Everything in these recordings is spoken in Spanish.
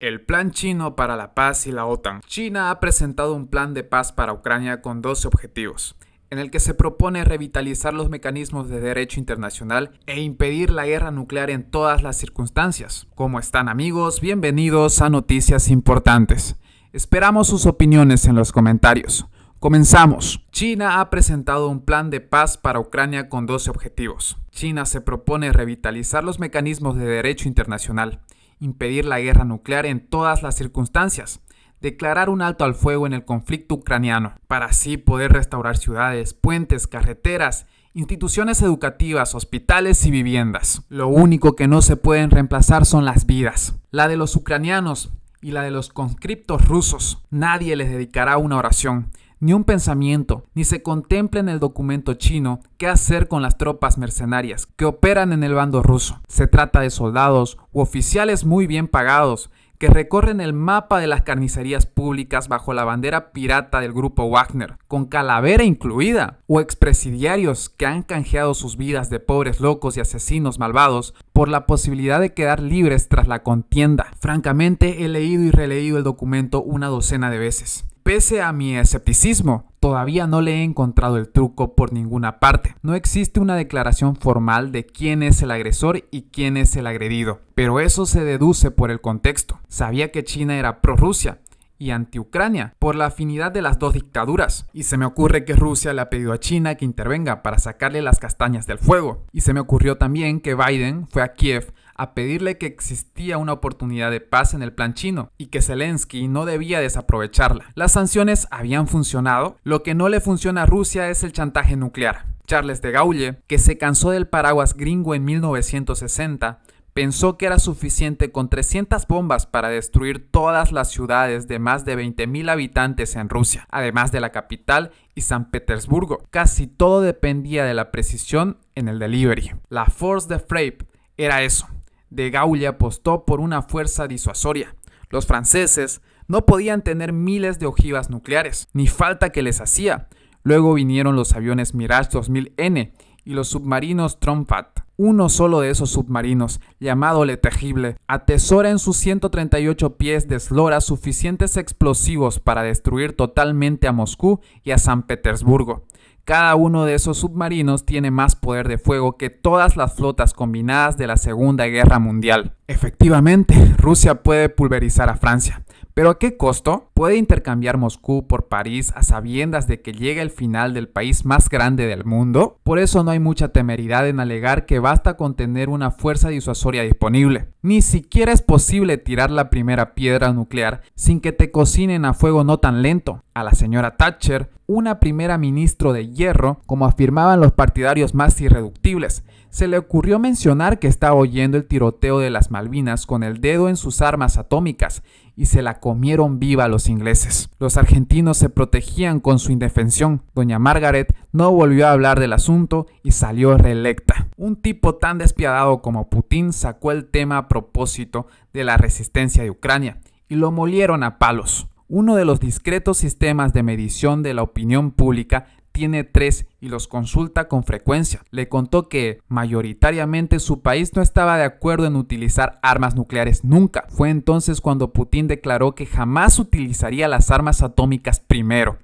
El plan chino para la paz y la OTAN. China ha presentado un plan de paz para Ucrania con 12 objetivos, en el que se propone revitalizar los mecanismos de derecho internacional e impedir la guerra nuclear en todas las circunstancias. ¿Cómo están amigos? Bienvenidos a Noticias Importantes. Esperamos sus opiniones en los comentarios. Comenzamos. China ha presentado un plan de paz para Ucrania con 12 objetivos. China se propone revitalizar los mecanismos de derecho internacional impedir la guerra nuclear en todas las circunstancias, declarar un alto al fuego en el conflicto ucraniano, para así poder restaurar ciudades, puentes, carreteras, instituciones educativas, hospitales y viviendas. Lo único que no se pueden reemplazar son las vidas, la de los ucranianos y la de los conscriptos rusos. Nadie les dedicará una oración, ni un pensamiento, ni se contempla en el documento chino qué hacer con las tropas mercenarias que operan en el bando ruso. Se trata de soldados u oficiales muy bien pagados que recorren el mapa de las carnicerías públicas bajo la bandera pirata del grupo Wagner, con calavera incluida, o expresidiarios que han canjeado sus vidas de pobres locos y asesinos malvados por la posibilidad de quedar libres tras la contienda. Francamente, he leído y releído el documento una docena de veces. Pese a mi escepticismo, todavía no le he encontrado el truco por ninguna parte. No existe una declaración formal de quién es el agresor y quién es el agredido, pero eso se deduce por el contexto. Sabía que China era pro Rusia y anti-Ucrania por la afinidad de las dos dictaduras. Y se me ocurre que Rusia le ha pedido a China que intervenga para sacarle las castañas del fuego. Y se me ocurrió también que Biden fue a Kiev a pedirle que existía una oportunidad de paz en el plan chino y que Zelensky no debía desaprovecharla. Las sanciones habían funcionado, lo que no le funciona a Rusia es el chantaje nuclear. Charles de Gaulle, que se cansó del paraguas gringo en 1960, pensó que era suficiente con 300 bombas para destruir todas las ciudades de más de 20.000 habitantes en Rusia, además de la capital y San Petersburgo. Casi todo dependía de la precisión en el delivery. La force de frappe era eso, de Gaulle apostó por una fuerza disuasoria. Los franceses no podían tener miles de ojivas nucleares, ni falta que les hacía. Luego vinieron los aviones Mirage 2000N y los submarinos Trompat. Uno solo de esos submarinos, llamado Letejible, atesora en sus 138 pies de eslora suficientes explosivos para destruir totalmente a Moscú y a San Petersburgo. Cada uno de esos submarinos tiene más poder de fuego que todas las flotas combinadas de la Segunda Guerra Mundial. Efectivamente, Rusia puede pulverizar a Francia, pero ¿a qué costo? ¿Puede intercambiar Moscú por París a sabiendas de que llega el final del país más grande del mundo? Por eso no hay mucha temeridad en alegar que basta con tener una fuerza disuasoria disponible. Ni siquiera es posible tirar la primera piedra nuclear sin que te cocinen a fuego no tan lento. A la señora Thatcher, una primera ministro de hierro, como afirmaban los partidarios más irreductibles, se le ocurrió mencionar que estaba oyendo el tiroteo de las con el dedo en sus armas atómicas y se la comieron viva a los ingleses. Los argentinos se protegían con su indefensión. Doña Margaret no volvió a hablar del asunto y salió reelecta. Un tipo tan despiadado como Putin sacó el tema a propósito de la resistencia de Ucrania y lo molieron a palos uno de los discretos sistemas de medición de la opinión pública tiene tres y los consulta con frecuencia. Le contó que mayoritariamente su país no estaba de acuerdo en utilizar armas nucleares nunca. Fue entonces cuando Putin declaró que jamás utilizaría las armas atómicas primero.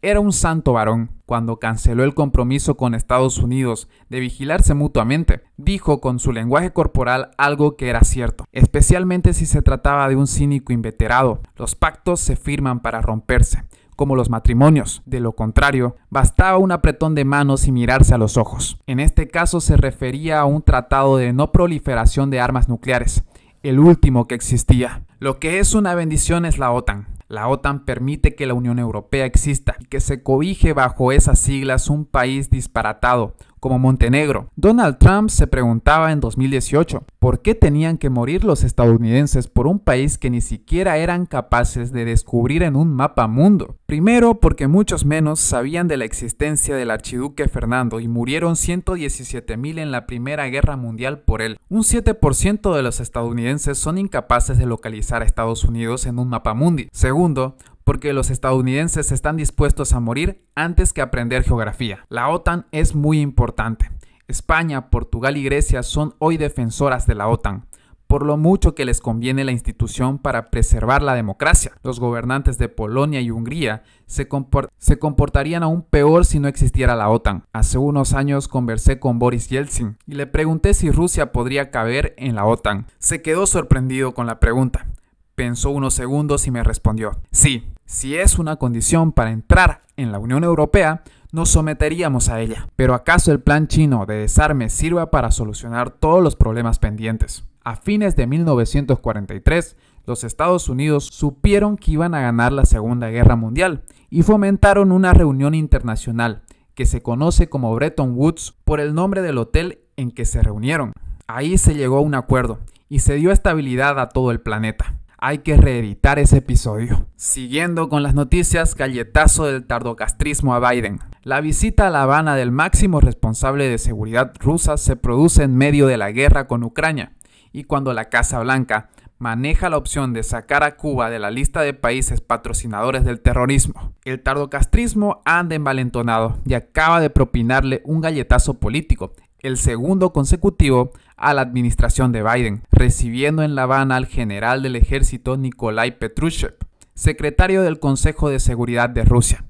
Era un santo varón cuando canceló el compromiso con Estados Unidos de vigilarse mutuamente. Dijo con su lenguaje corporal algo que era cierto, especialmente si se trataba de un cínico inveterado. Los pactos se firman para romperse como los matrimonios. De lo contrario, bastaba un apretón de manos y mirarse a los ojos. En este caso se refería a un tratado de no proliferación de armas nucleares, el último que existía. Lo que es una bendición es la OTAN. La OTAN permite que la Unión Europea exista y que se cobije bajo esas siglas un país disparatado, como Montenegro. Donald Trump se preguntaba en 2018 por qué tenían que morir los estadounidenses por un país que ni siquiera eran capaces de descubrir en un mapa mundo. Primero, porque muchos menos sabían de la existencia del archiduque Fernando y murieron 117.000 en la Primera Guerra Mundial por él. Un 7% de los estadounidenses son incapaces de localizar a Estados Unidos en un mapa mundi. Segundo, porque los estadounidenses están dispuestos a morir antes que aprender geografía. La OTAN es muy importante. España, Portugal y Grecia son hoy defensoras de la OTAN por lo mucho que les conviene la institución para preservar la democracia. Los gobernantes de Polonia y Hungría se, comportarían aún peor si no existiera la OTAN. Hace unos años conversé con Boris Yeltsin y le pregunté si Rusia podría caber en la OTAN. Se quedó sorprendido con la pregunta. Pensó unos segundos y me respondió, sí, si es una condición para entrar en la Unión Europea, nos someteríamos a ella. Pero ¿acaso el plan chino de desarme sirva para solucionar todos los problemas pendientes? A fines de 1943, los Estados Unidos supieron que iban a ganar la Segunda Guerra Mundial y fomentaron una reunión internacional que se conoce como Bretton Woods por el nombre del hotel en que se reunieron. Ahí se llegó a un acuerdo y se dio estabilidad a todo el planeta hay que reeditar ese episodio. Siguiendo con las noticias, galletazo del tardocastrismo a Biden. La visita a La Habana del máximo responsable de seguridad rusa se produce en medio de la guerra con Ucrania y cuando la Casa Blanca maneja la opción de sacar a Cuba de la lista de países patrocinadores del terrorismo. El tardocastrismo anda envalentonado y acaba de propinarle un galletazo político el segundo consecutivo a la administración de Biden, recibiendo en La Habana al general del ejército Nikolai Petrushev, secretario del Consejo de Seguridad de Rusia,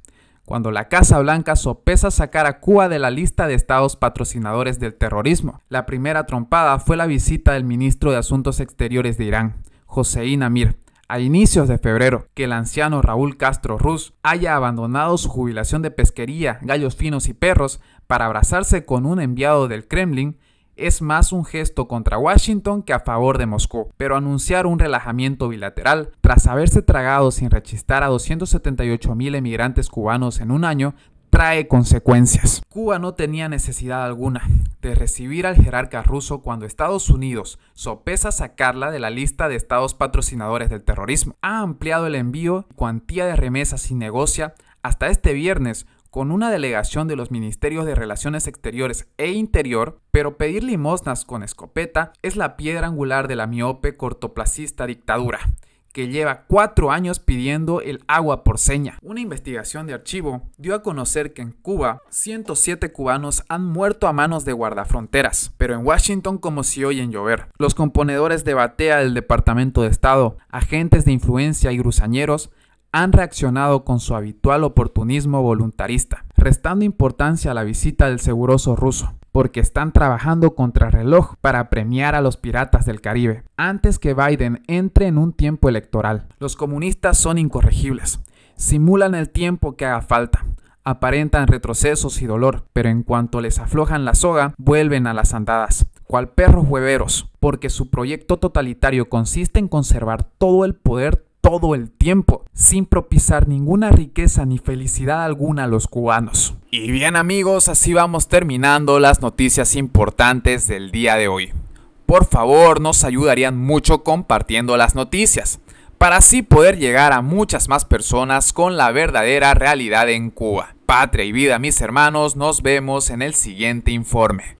cuando la Casa Blanca sopesa sacar a Cuba de la lista de estados patrocinadores del terrorismo. La primera trompada fue la visita del ministro de Asuntos Exteriores de Irán, Hossein Amir, a inicios de febrero que el anciano Raúl Castro Ruz haya abandonado su jubilación de pesquería, gallos finos y perros para abrazarse con un enviado del Kremlin es más un gesto contra Washington que a favor de Moscú, pero anunciar un relajamiento bilateral tras haberse tragado sin rechistar a 278 mil emigrantes cubanos en un año trae consecuencias. Cuba no tenía necesidad alguna de recibir al jerarca ruso cuando Estados Unidos sopesa sacarla de la lista de estados patrocinadores del terrorismo. Ha ampliado el envío cuantía de remesas y negocia hasta este viernes con una delegación de los ministerios de Relaciones Exteriores e Interior, pero pedir limosnas con escopeta es la piedra angular de la miope cortoplacista dictadura que lleva cuatro años pidiendo el agua por seña. Una investigación de archivo dio a conocer que en Cuba 107 cubanos han muerto a manos de guardafronteras, pero en Washington como si oyen llover. Los componedores de batea del Departamento de Estado, agentes de influencia y grusañeros han reaccionado con su habitual oportunismo voluntarista, restando importancia a la visita del seguroso ruso porque están trabajando contra reloj para premiar a los piratas del Caribe, antes que Biden entre en un tiempo electoral. Los comunistas son incorregibles, simulan el tiempo que haga falta, aparentan retrocesos y dolor, pero en cuanto les aflojan la soga, vuelven a las andadas, cual perros hueveros, porque su proyecto totalitario consiste en conservar todo el poder todo el tiempo, sin propiciar ninguna riqueza ni felicidad alguna a los cubanos. Y bien amigos, así vamos terminando las noticias importantes del día de hoy. Por favor, nos ayudarían mucho compartiendo las noticias, para así poder llegar a muchas más personas con la verdadera realidad en Cuba. Patria y vida, mis hermanos, nos vemos en el siguiente informe.